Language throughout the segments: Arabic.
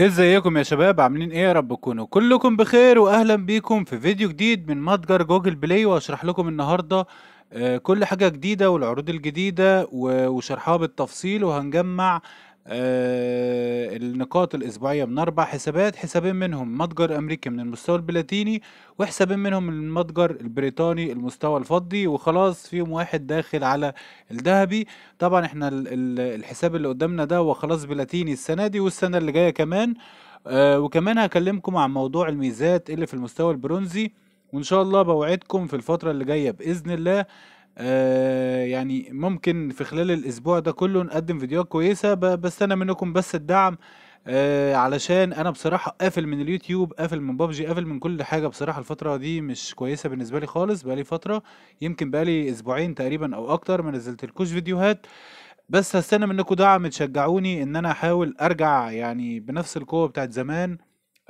ازيكم يا شباب عاملين ايه يا رب تكونوا كلكم بخير واهلا بيكم في فيديو جديد من متجر جوجل بلاي واشرح لكم النهارده آه، كل حاجه جديده والعروض الجديده وشرحها بالتفصيل وهنجمع آه النقاط الأسبوعية من أربع حسابات حسابين منهم متجر أمريكي من المستوى البلاتيني وحسابين منهم من المتجر البريطاني المستوى الفضي وخلاص فيهم واحد داخل على الذهبي طبعا احنا الحساب اللي قدامنا ده وخلاص بلاتيني السنة دي والسنة اللي جاية كمان آه وكمان هكلمكم عن موضوع الميزات اللي في المستوى البرونزي وإن شاء الله بوعدكم في الفترة اللي جاية بإذن الله آه، يعني ممكن في خلال الاسبوع ده كله نقدم فيديوهات كويسه بستنى منكم بس الدعم آه علشان انا بصراحه قافل من اليوتيوب قافل من بابجي قافل من كل حاجه بصراحه الفتره دي مش كويسه بالنسبه لي خالص بقالي فتره يمكن بقالي اسبوعين تقريبا او اكتر ما الكوش فيديوهات بس هستنى منكم دعم تشجعوني ان انا احاول ارجع يعني بنفس القوه بتاعت زمان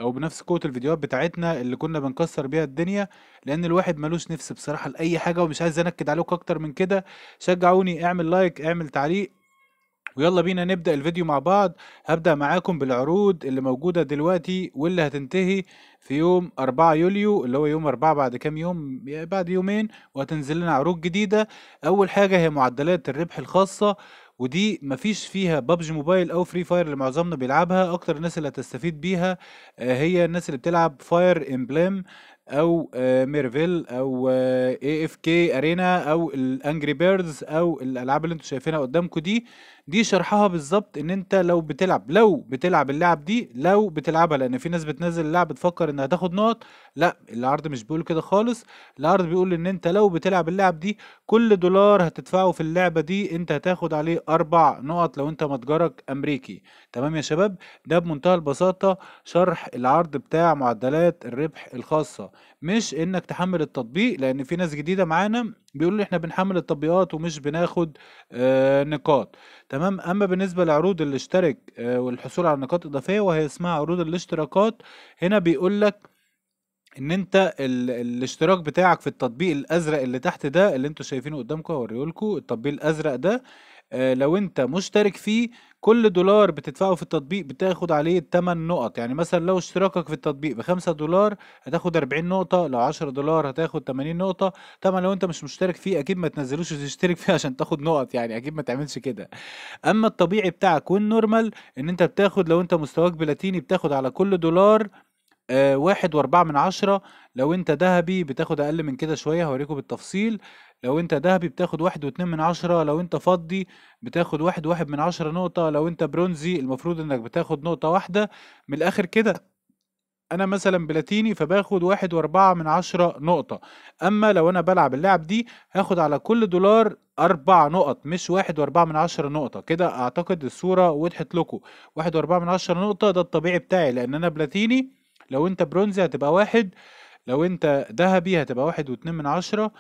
او بنفس قوه الفيديوهات بتاعتنا اللي كنا بنكسر بيها الدنيا لان الواحد ملوش نفس بصراحه لاي حاجه ومش عايز انكد عليكم اكتر من كده شجعوني اعمل لايك اعمل تعليق ويلا بينا نبدأ الفيديو مع بعض هبدأ معاكم بالعروض اللي موجودة دلوقتي واللي هتنتهي في يوم 4 يوليو اللي هو يوم 4 بعد كام يوم بعد يومين وهتنزل لنا عروض جديدة أول حاجة هي معدلات الربح الخاصة ودي مفيش فيها ببجي موبايل او فري فاير اللي معظمنا بيلعبها اكتر الناس اللي هتستفيد بيها آه، هي الناس اللي بتلعب فاير امبلم او آه، ميرفيل او اي اف كي ارينا او الانجري بيردز او الالعاب اللي انتوا شايفينها قدامكم دي دي شرحها بالظبط ان انت لو بتلعب لو بتلعب اللعب دي لو بتلعبها لان في ناس بتنزل اللعب بتفكر انها تاخد نقط لا العرض مش بيقول كده خالص العرض بيقول ان انت لو بتلعب اللعب دي كل دولار هتدفعه في اللعبه دي انت هتاخد عليه اربع نقط لو انت متجرك امريكي تمام يا شباب ده بمنتهى البساطه شرح العرض بتاع معدلات الربح الخاصه مش انك تحمل التطبيق لان في ناس جديده معانا بيقولوا لي احنا بنحمل التطبيقات ومش بناخد آه، نقاط تمام اما بالنسبه لعروض الاشتراك آه، والحصول على نقاط اضافيه وهي اسمها عروض الاشتراكات هنا بيقول لك ان انت ال... الاشتراك بتاعك في التطبيق الازرق اللي تحت ده اللي انتوا شايفينه قدامكم هوريه لكم التطبيق الازرق ده آه، لو انت مشترك فيه كل دولار بتدفعه في التطبيق بتاخد عليه 8 نقط يعني مثلا لو اشتراكك في التطبيق بخمسة دولار هتاخد 40 نقطة لو 10 دولار هتاخد 80 نقطة طبعا لو انت مش مشترك فيه اكيد ما تنزلوش وتشترك فيه عشان تاخد نقط يعني اكيد ما تعملش كده اما الطبيعي بتاعك والنورمال ان انت بتاخد لو انت مستواك بلاتيني بتاخد على كل دولار آه، واحد واربعة من عشرة لو انت ذهبي بتاخد اقل من كده شوية هوريكم بالتفصيل لو انت ذهبي بتاخد واحد واتنين من عشرة لو انت فضي بتاخد واحد واحد من عشرة نقطة لو انت برونزي المفروض انك بتاخد نقطة واحدة من الاخر كده انا مثلا بلاتيني فباخد واحد واربعة من عشرة نقطة اما لو انا بلعب اللعب دي هاخد على كل دولار اربع نقط مش واحد واربعة من عشرة نقطة كده اعتقد الصورة وضحت لكم واحد واربعة من عشرة نقطة ده الطبيعي بتاعي لان انا بلاتيني لو انت برونزي هتبقى واحد لو انت ذهبي هتبقى واحد واتنين من عشرة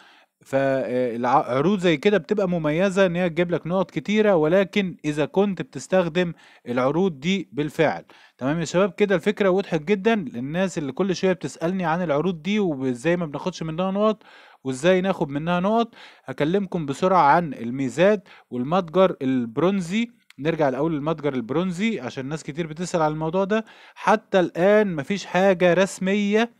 فالعروض زي كده بتبقى مميزة ان هي تجيب لك نقط كتيرة ولكن اذا كنت بتستخدم العروض دي بالفعل تمام يا شباب كده الفكرة وضحت جدا للناس اللي كل شوية بتسألني عن العروض دي وازاي ما بناخدش منها نقط وازاي ناخد منها نقط هكلمكم بسرعة عن الميزات والمتجر البرونزي نرجع الاول للمتجر البرونزي عشان ناس كتير بتسال على الموضوع ده حتى الان مفيش حاجه رسميه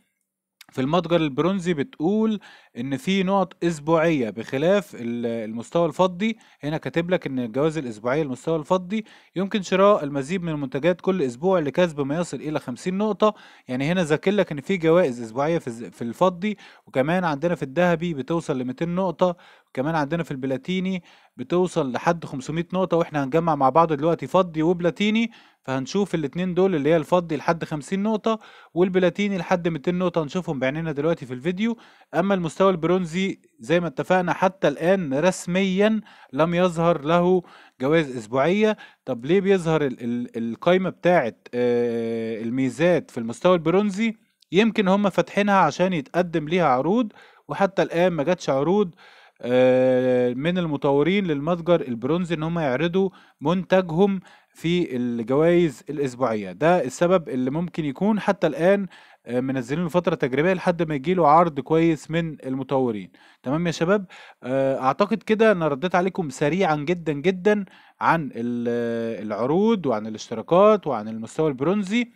في المتجر البرونزي بتقول ان في نقط اسبوعيه بخلاف المستوى الفضي هنا كاتب لك ان الجوائز الاسبوعيه المستوى الفضي يمكن شراء المزيد من المنتجات كل اسبوع لكسب ما يصل الى 50 نقطه يعني هنا ذاكر لك ان في جوائز اسبوعيه في الفضي وكمان عندنا في الذهبي بتوصل ل 200 نقطه كمان عندنا في البلاتيني بتوصل لحد 500 نقطة واحنا هنجمع مع بعض دلوقتي فضي وبلاتيني فهنشوف الاتنين دول اللي هي الفضي لحد 50 نقطة والبلاتيني لحد 200 نقطة هنشوفهم بعينينا دلوقتي في الفيديو أما المستوى البرونزي زي ما اتفقنا حتى الآن رسميا لم يظهر له جوائز أسبوعية طب ليه بيظهر القايمة بتاعة آه، الميزات في المستوى البرونزي يمكن هم فاتحينها عشان يتقدم ليها عروض وحتى الآن ما جاتش عروض آه، من المطورين للمتجر البرونزي ان هم يعرضوا منتجهم في الجوائز الاسبوعيه ده السبب اللي ممكن يكون حتى الان آه، منزلين فتره تجريبيه لحد ما يجي له عرض كويس من المطورين تمام يا شباب آه، اعتقد كده انا رديت عليكم سريعا جدا جدا عن العروض وعن الاشتراكات وعن المستوى البرونزي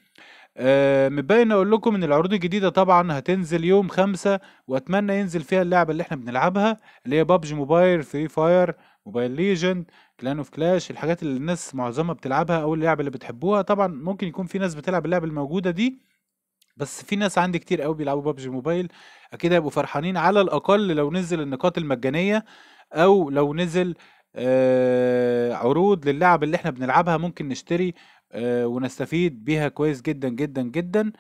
أه مبين اقول لكم ان العروض الجديده طبعا هتنزل يوم خمسة واتمنى ينزل فيها اللعبه اللي احنا بنلعبها اللي هي بابجي موبايل فري فاير موبايل ليجند كلان اوف كلاش الحاجات اللي الناس معظمها بتلعبها او اللعبه اللي بتحبوها طبعا ممكن يكون في ناس بتلعب اللعبه الموجوده دي بس في ناس عندي كتير قوي بيلعبوا ببجي موبايل اكيد هيبقوا فرحانين على الاقل لو نزل النقاط المجانيه او لو نزل آه عروض للعب اللي احنا بنلعبها ممكن نشتري آه ونستفيد بيها كويس جدا جدا جدا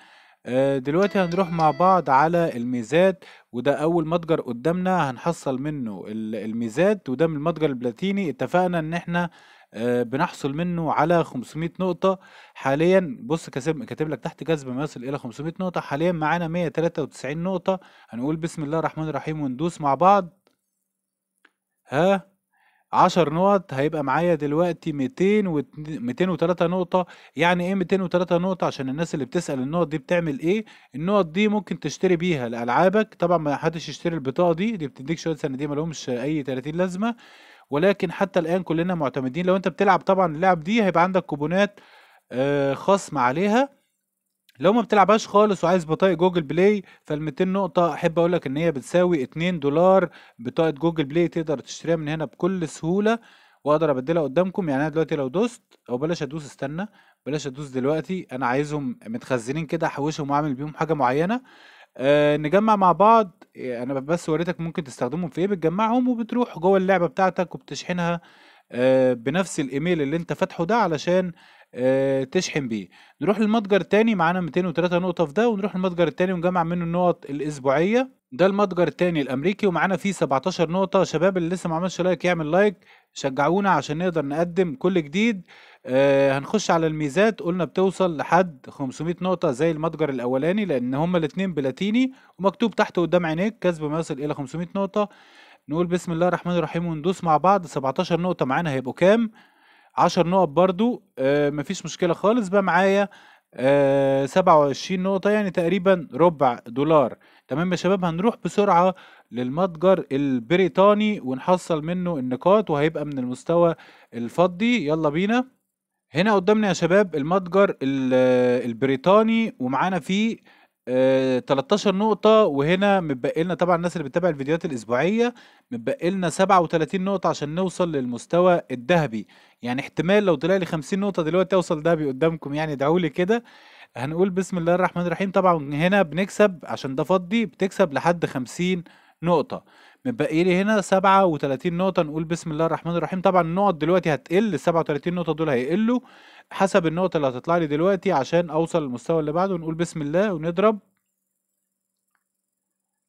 آه، دلوقتي هنروح مع بعض على الميزات وده اول متجر قدامنا هنحصل منه الميزات وده من المتجر البلاتيني اتفقنا ان احنا آه، بنحصل منه على 500 نقطة حاليا بص كاتب لك تحت جذب ما يصل إلى 500 نقطة حاليا معانا 193 نقطة هنقول بسم الله الرحمن الرحيم وندوس مع بعض ها 10 نقط هيبقى معايا دلوقتي 200 و 203 نقطة يعني ايه 203 نقطة عشان الناس اللي بتسأل النقط دي بتعمل ايه النقط دي ممكن تشتري بيها لألعابك طبعا ما حدش يشتري البطاقة دي دي بتديك شوية صناديق مالهمش أي 30 لازمة ولكن حتى الآن كلنا معتمدين لو انت بتلعب طبعا اللعب دي هيبقى عندك كوبونات آه، خصم عليها لو ما بتلعبهاش خالص وعايز بطايق جوجل بلاي فال 200 نقطة أحب أقول لك إن هي بتساوي 2 دولار بطاقة جوجل بلاي تقدر تشتريها من هنا بكل سهولة وأقدر أبدلها قدامكم يعني أنا دلوقتي لو دوست أو بلاش أدوس استنى بلاش أدوس دلوقتي أنا عايزهم متخزنين كده أحوشهم وأعمل بيهم حاجة معينة أه نجمع مع بعض آه، أنا بس وريتك ممكن تستخدمهم في إيه بتجمعهم وبتروح جوه اللعبة بتاعتك وبتشحنها أه بنفس الإيميل اللي أنت فاتحه ده علشان آه، تشحن بيه نروح للمتجر الثاني معانا 203 نقطة في ده ونروح للمتجر الثاني ونجمع منه النقط الأسبوعية ده المتجر الثاني الأمريكي ومعانا فيه 17 نقطة شباب اللي لسه ما عملش لايك يعمل لايك شجعونا عشان نقدر نقدم كل جديد آه هنخش على الميزات قلنا بتوصل لحد 500 نقطة زي المتجر الأولاني لأن هما الاتنين بلاتيني ومكتوب تحت قدام عينيك كسب ما يصل إلى 500 نقطة نقول بسم الله الرحمن الرحيم وندوس مع بعض 17 نقطة معانا هيبقوا كام 10 نقط برضو آه مفيش مشكلة خالص بقى معايا آه 27 نقطة يعني تقريبا ربع دولار تمام يا شباب هنروح بسرعة للمتجر البريطاني ونحصل منه النقاط وهيبقى من المستوى الفضي يلا بينا هنا قدامنا يا شباب المتجر البريطاني ومعانا فيه آه 13 نقطة وهنا متبقي لنا طبعا الناس اللي بتتابع الفيديوهات الأسبوعية متبقي لنا 37 نقطة عشان نوصل للمستوى الذهبي يعني احتمال لو طلع لي 50 نقطة دلوقتي أوصل ذهبي قدامكم يعني ادعوا لي كده هنقول بسم الله الرحمن الرحيم طبعا هنا بنكسب عشان ده فضي بتكسب لحد 50 نقطة متبقي لي هنا 37 نقطة نقول بسم الله الرحمن الرحيم طبعا النقط دلوقتي هتقل ال 37 نقطة دول هيقلوا حسب النقطة اللي هتطلع لي دلوقتي عشان أوصل للمستوى اللي بعده نقول بسم الله ونضرب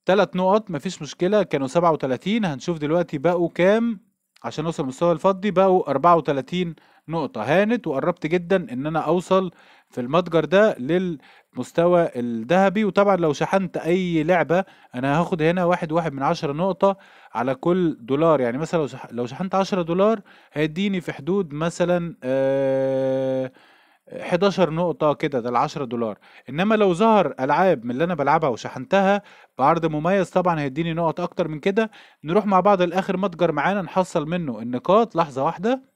ثلاث نقط مفيش مشكلة كانوا 37 هنشوف دلوقتي بقوا كام عشان أوصل للمستوى الفضي بقوا 34 نقطة هانت وقربت جدا إن أنا أوصل في المتجر ده لل مستوى الذهبي وطبعا لو شحنت اي لعبة انا هاخد هنا واحد واحد من عشرة نقطة على كل دولار يعني مثلا لو لو شحنت عشرة دولار هيديني في حدود مثلا آه 11 نقطة كده ده ال 10 دولار انما لو ظهر العاب من اللي انا بلعبها وشحنتها بعرض مميز طبعا هيديني نقط اكتر من كده نروح مع بعض لاخر متجر معانا نحصل منه النقاط لحظة واحدة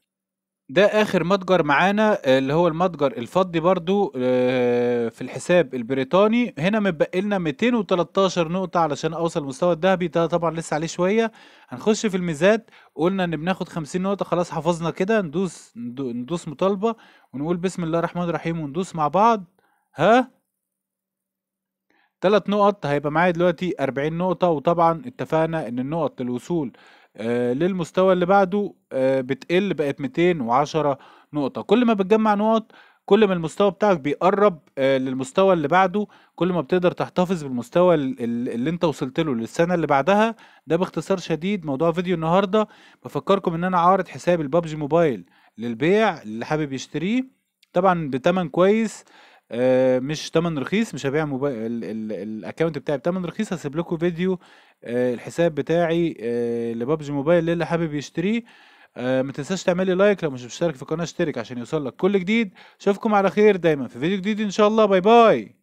ده اخر متجر معانا اللي هو المتجر الفضي برضو آه، في الحساب البريطاني هنا متبقي لنا 213 نقطة علشان اوصل المستوى الذهبي ده طبعا لسه عليه شوية هنخش في الميزات قلنا ان بناخد 50 نقطة خلاص حفظنا كده ندوس ندوس مطالبة ونقول بسم الله الرحمن الرحيم وندوس مع بعض ها ثلاث نقط هيبقى معايا دلوقتي 40 نقطة وطبعا اتفقنا ان النقط للوصول آه، للمستوى اللي بعده آه، بتقل بقت 210 نقطة كل ما بتجمع نقط كل ما المستوى بتاعك بيقرب آه، للمستوى اللي بعده كل ما بتقدر تحتفظ بالمستوى اللي انت وصلت له للسنه اللي بعدها ده باختصار شديد موضوع فيديو النهارده بفكركم ان انا عارض حساب البابجي موبايل للبيع اللي حابب يشتريه طبعا بتمن كويس مش تمن رخيص مش هبيع الاكونت بتاعي بتمن رخيص هسيب لكم فيديو آه، الحساب بتاعي آه، لبابجي موبايل للي حابب يشتريه آه، ما تنساش تعمل لي لايك لو مش مشترك في القناه اشترك عشان يوصل لك كل جديد اشوفكم على خير دايما في فيديو جديد ان شاء الله باي باي